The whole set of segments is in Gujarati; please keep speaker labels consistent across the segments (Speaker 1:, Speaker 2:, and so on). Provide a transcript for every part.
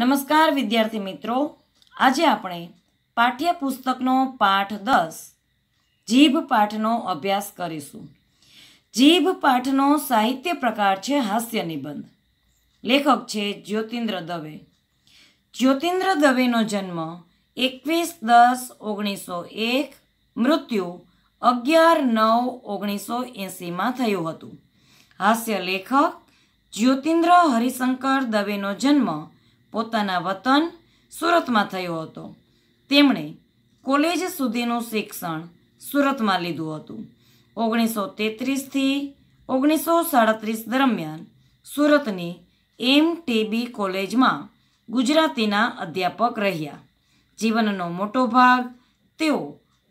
Speaker 1: નમસ્કાર વિદ્યાર્થી મિત્રો આજે આપણે પાઠ્યપુસ્તકનો પાઠ દસ જીભ પાઠનો અભ્યાસ કરીશું જીભ પાઠનો સાહિત્ય પ્રકાર છે હાસ્ય નિબંધ લેખક છે જ્યોતિન્દ્ર દવે જ્યોતિન્દ્ર દવેનો જન્મ એકવીસ દસ ઓગણીસો એક મૃત્યુ અગિયાર નવ ઓગણીસો એંસીમાં થયું હતું હાસ્ય લેખક જ્યોતિન્દ્ર હરિશંકર દવેનો જન્મ પોતાના વતન સુરતમાં થયો હતો તેમણે કોલેજ સુધીનું શિક્ષણ સુરતમાં લીધું હતું ઓગણીસો તેત્રીસથી ઓગણીસો સાડત્રીસ દરમિયાન સુરતની એમ ટીબી કોલેજમાં ગુજરાતીના અધ્યાપક રહ્યા જીવનનો મોટો ભાગ તેઓ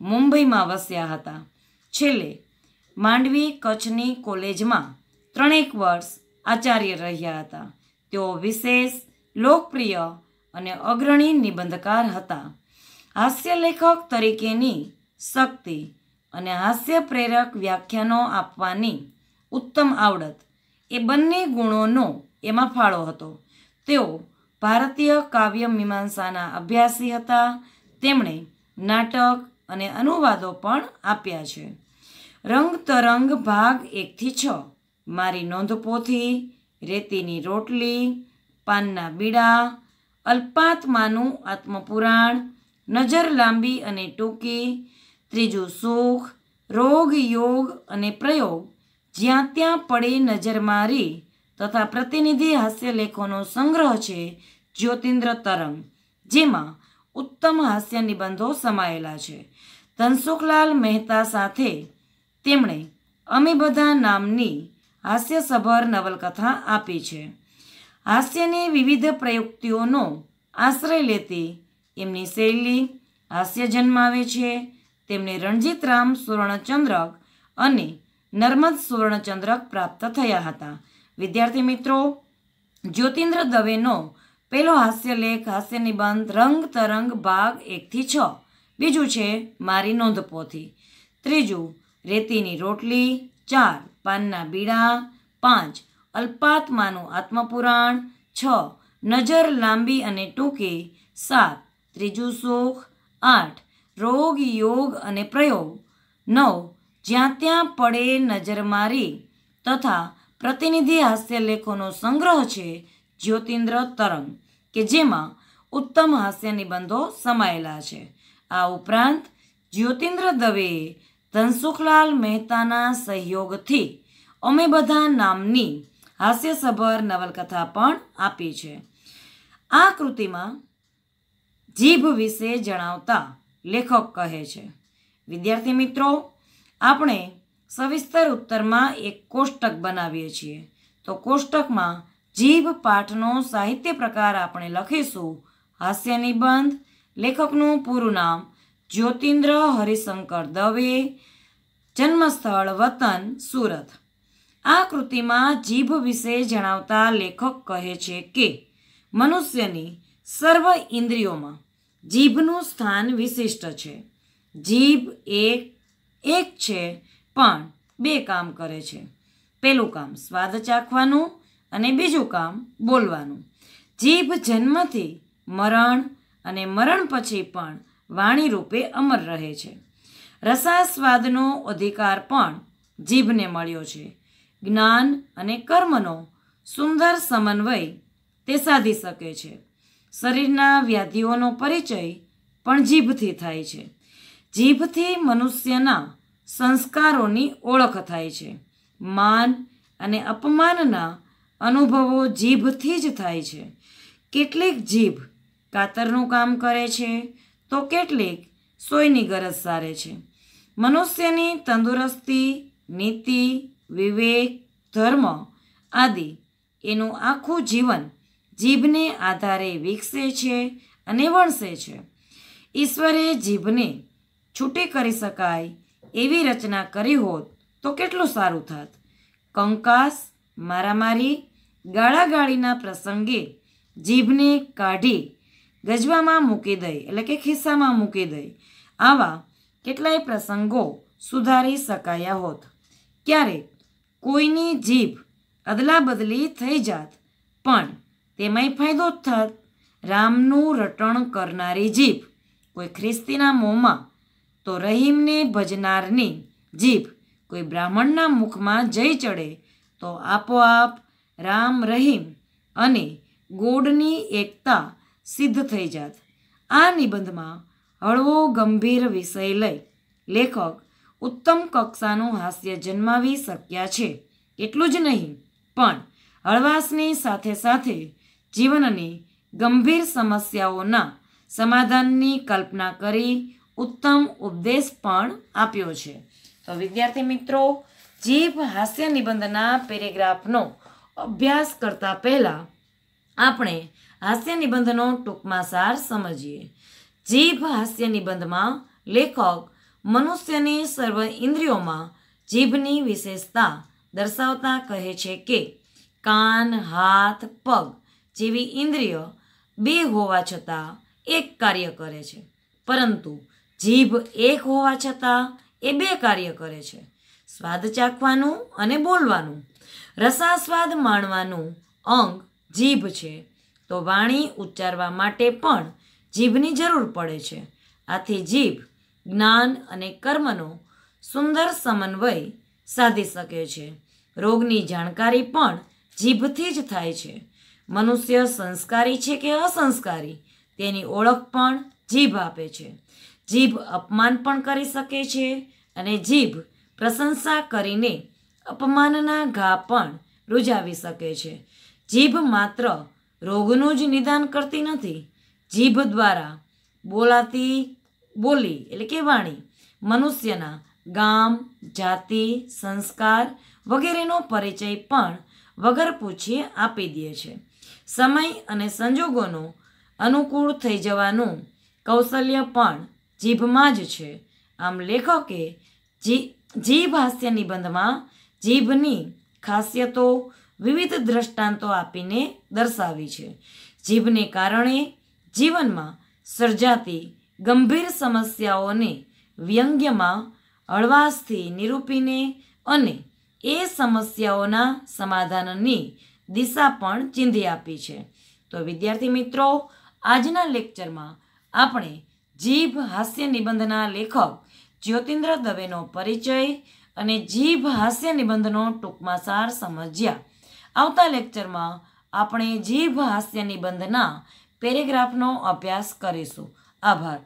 Speaker 1: મુંબઈમાં વસ્યા હતા છેલ્લે માંડવી કચ્છની કોલેજમાં ત્રણેક વર્ષ આચાર્ય રહ્યા હતા તેઓ વિશેષ લોકપ્રિય અને અગ્રણી નિબંધકાર હતા હાસ્યલેખક તરીકેની શક્તિ અને હાસ્ય પ્રેરક વ્યાખ્યાનો આપવાની ઉત્તમ આવડત એ બંને ગુણોનો એમાં ફાળો હતો તેઓ ભારતીય કાવ્ય મીમાંસાના અભ્યાસી હતા તેમણે નાટક અને અનુવાદો પણ આપ્યા છે રંગ તરંગ ભાગ એકથી છ મારી નોંધપોથી રેતીની રોટલી પાનના બીડા અલ્પાત્માનું આત્મપુરાણ નજર લાંબી અને ટૂંકી ત્રીજું સુખ રોગ યોગ અને પ્રયોગ જ્યાં ત્યાં પડે નજર મારી તથા પ્રતિનિધિ હાસ્યલેખોનો સંગ્રહ છે જ્યોતિન્દ્ર તરંગ જેમાં ઉત્તમ હાસ્ય નિબંધો સમાયેલા છે ધનસુખલાલ મહેતા સાથે તેમણે અમે બધા નામની હાસ્યસભર નવલકથા આપી છે હાસ્યની વિવિધ પ્રયુક્તિઓનો આશ્રય લેતી એમની શૈલી હાસ્ય જન્માવે છે તેમને રણજીતરામ સુવર્ણચંદ્રક અને નર્મદ સુવર્ણચંદ્રક પ્રાપ્ત થયા હતા વિદ્યાર્થી મિત્રો જ્યોતિન્દ્ર દવેનો પહેલો હાસ્યલેખ હાસ્ય નિબંધ રંગ તરંગ ભાગ એકથી છ બીજું છે મારી નોંધપોથી ત્રીજું રેતીની રોટલી ચાર પાનના બીડા પાંચ અલ્પાત્માનું આત્મપુરાણ છ નજર લાંબી અને ટૂંકી સાત ત્રીજું સુખ આઠ રોગ યોગ અને પ્રયોગ નવ જ્યાં ત્યાં પડે નજર મારી તથા પ્રતિનિધિ હાસ્યલેખોનો સંગ્રહ છે જ્યોતિન્દ્ર તરંગ કે જેમાં ઉત્તમ હાસ્ય નિબંધો સમાયેલા છે આ ઉપરાંત જ્યોતિન્દ્ર દવેએ ધનસુખલાલ મહેતાના સહયોગથી અમે બધા નામની હાસ્યસભર નવલકથા પણ આપી છે આ કૃતિમાં જીભ વિશે જણાવતા લેખક કહે છે વિદ્યાર્થી મિત્રો આપણે સવિસ્તર ઉત્તરમાં એક કોષ્ટક બનાવીએ છીએ તો કોષ્ટકમાં જીભ પાઠનો સાહિત્ય પ્રકાર આપણે લખીશું હાસ્ય નિબંધ લેખકનું પૂરું નામ જ્યોતિન્દ્ર હરિશંકર દવે જન્મસ્થળ વતન સુરત આ કૃતિમાં જીભ વિશે જણાવતા લેખક કહે છે કે મનુષ્યની સર્વ ઇન્દ્રિયોમાં જીભનું સ્થાન વિશિષ્ટ છે જીભ એક એક છે પણ બે કામ કરે છે પહેલું કામ સ્વાદ ચાખવાનું અને બીજું કામ બોલવાનું જીભ જન્મથી મરણ અને મરણ પછી પણ વાણી રૂપે અમર રહે છે રસાસ્વાદનો અધિકાર પણ જીભને મળ્યો છે જ્ઞાન અને કર્મનો સુંદર સમન્વય તે સાધી શકે છે શરીરના વ્યાધિઓનો પરિચય પણ જીભથી થાય છે જીભથી મનુષ્યના સંસ્કારોની ઓળખ થાય છે માન અને અપમાનના અનુભવો જીભથી જ થાય છે કેટલીક જીભ કાતરનું કામ કરે છે તો કેટલીક સોયની ગરજ સારે છે મનુષ્યની તંદુરસ્તી નીતિ વિવેક ધર્મ આદિ એનું આખું જીવન જીભને આધારે વિકસે છે અને વણસે છે ઈશ્વરે જીભને છૂટી કરી શકાય એવી રચના કરી હોત તો કેટલું સારું થત કંકાસ મારામારી ગાળાગાળીના પ્રસંગે જીભને કાઢી ગજવામાં મૂકી દઈ એટલે કે ખિસ્સામાં મૂકી દઈ આવા કેટલાય પ્રસંગો સુધારી શકાયા હોત ક્યારેક કોઈની જીભ અદલાબદલી થઈ જાત પણ તેમાંય ફાયદો જ થાત રામનું રટણ કરનારી જીભ કોઈ ખ્રિસ્તીના મોંમાં તો રહીમને ભજનારની જીભ કોઈ બ્રાહ્મણના મુખમાં જઈ ચડે તો આપોઆપ રામ રહીમ અને ગોડની એકતા સિદ્ધ થઈ જાત આ નિબંધમાં હળવો ગંભીર વિષય લઈ લેખક ઉત્તમ કક્ષાનું હાસ્ય જન્માવી શક્યા છે એટલું જ નહીં પણ હળવાશની સાથે સાથે જીવનની ગંભીર સમસ્યાઓના સમાધાનની કલ્પના કરી ઉત્તમ ઉપદેશ પણ આપ્યો છે તો વિદ્યાર્થી મિત્રો જીભ હાસ્ય નિબંધના પેરેગ્રાફનો અભ્યાસ કરતા પહેલાં આપણે હાસ્ય નિબંધનો ટૂંકમાં સાર સમજીએ જીભ હાસ્ય નિબંધમાં લેખક મનુષ્યની સર્વ ઇન્દ્રિયોમાં જીભની વિશેષતા દર્શાવતા કહે છે કે કાન હાથ પગ જેવી ઇન્દ્રિય બે હોવા છતાં એક કાર્ય કરે છે પરંતુ જીભ એક હોવા છતાં એ બે કાર્ય કરે છે સ્વાદ ચાખવાનું અને બોલવાનું રસાસ્વાદ માણવાનું અંગ જીભ છે તો વાણી ઉચ્ચારવા માટે પણ જીભની જરૂર પડે છે આથી જીભ જ્ઞાન અને કર્મનો સુંદર સમન્વય સાધી શકે છે રોગની જાણકારી પણ જીભથી જ થાય છે મનુષ્ય સંસ્કારી છે કે અસંસ્કારી તેની ઓળખ પણ જીભ આપે છે જીભ અપમાન પણ કરી શકે છે અને જીભ પ્રશંસા કરીને અપમાનના ઘા પણ રૂજાવી શકે છે જીભ માત્ર રોગનું જ નિદાન કરતી નથી જીભ દ્વારા બોલાતી બોલી એટલે કે વાણી મનુષ્યના ગામ જાતિ સંસ્કાર વગેરેનો પરિચય પણ વગર પૂછીએ આપી દે છે સમય અને સંજોગોનું અનુકૂળ થઈ જવાનું કૌશલ્ય પણ જીભમાં જ છે આમ લેખકે જી જીભ હાસ્ય નિબંધમાં જીભની ખાસિયતો વિવિધ દ્રષ્ટાંતો આપીને દર્શાવી છે જીભને કારણે જીવનમાં સર્જાતી ગંભીર સમસ્યાઓને વ્યંગ્યમાં હળવાશથી નિરૂપીને અને એ સમસ્યાઓના સમાધાનની દિશા પણ ચીંધી આપી છે તો વિદ્યાર્થી મિત્રો આજના લેક્ચરમાં આપણે જીભ હાસ્ય નિબંધના લેખક જ્યોતિન્દ્ર દવેનો પરિચય અને જીભ હાસ્ય નિબંધનો ટૂંકમાં સાર સમજ્યા આવતા લેક્ચરમાં આપણે જીભ હાસ્ય નિબંધના પેરેગ્રાફનો અભ્યાસ કરીશું આભાર